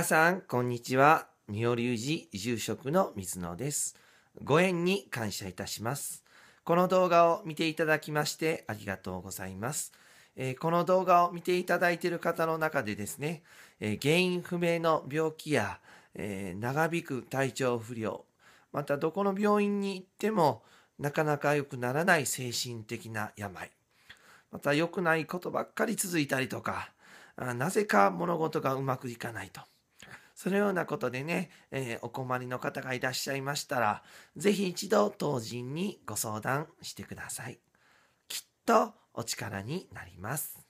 皆さん、こんにちは。妙尾寺住職の水野です。ご縁に感謝いたします。この動画を見ていただきましてありがとうございます。えー、この動画を見ていただいている方の中でですね、えー、原因不明の病気や、えー、長引く体調不良、またどこの病院に行ってもなかなか良くならない精神的な病、また良くないことばっかり続いたりとか、あなぜか物事がうまくいかないと。そのようなことでね、えー、お困りの方がいらっしゃいましたら、ぜひ一度当人にご相談してください。きっとお力になります。